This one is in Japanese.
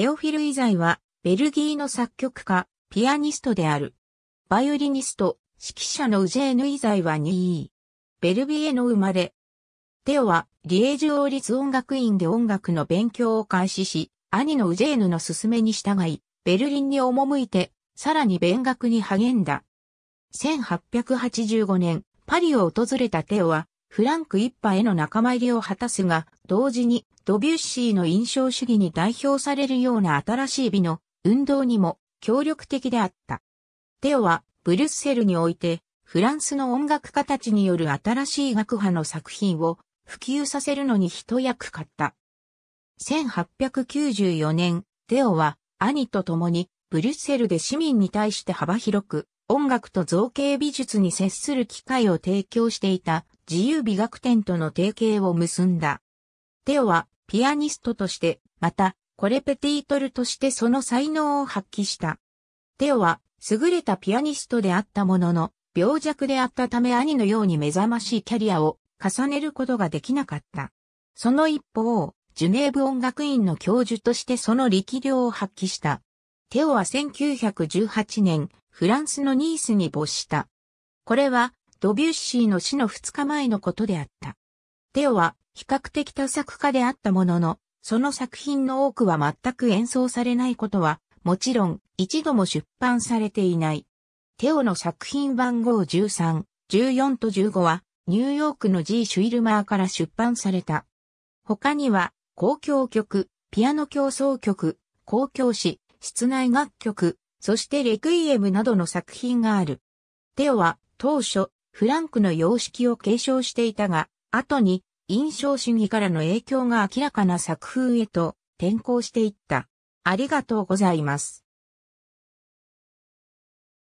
テオフィル・イザイは、ベルギーの作曲家、ピアニストである。バイオリニスト、指揮者のウジェーヌ・イザイは2位。ベルビエの生まれ。テオは、リエージュ王立音楽院で音楽の勉強を開始し、兄のウジェーヌの勧めに従い、ベルリンに赴いて、さらに勉学に励んだ。1885年、パリを訪れたテオは、フランク一派への仲間入りを果たすが、同時にドビュッシーの印象主義に代表されるような新しい美の運動にも協力的であった。テオはブリュッセルにおいてフランスの音楽家たちによる新しい学派の作品を普及させるのに一役買った。1894年、テオは兄と共にブリュッセルで市民に対して幅広く音楽と造形美術に接する機会を提供していた自由美学展との提携を結んだ。テオはピアニストとして、また、コレペティートルとしてその才能を発揮した。テオは優れたピアニストであったものの、病弱であったため兄のように目覚ましいキャリアを重ねることができなかった。その一方、ジュネーブ音楽院の教授としてその力量を発揮した。テオは1918年、フランスのニースに没した。これは、ドビュッシーの死の2日前のことであった。テオは、比較的多作家であったものの、その作品の多くは全く演奏されないことは、もちろん一度も出版されていない。テオの作品番号13、14と15は、ニューヨークの G. シュイルマーから出版された。他には、公共曲、ピアノ競争曲、公共詩、室内楽曲、そしてレクイエムなどの作品がある。テオは当初、フランクの様式を継承していたが、後に印象主義からの影響が明らかな作風へと転向していった。ありがとうございます。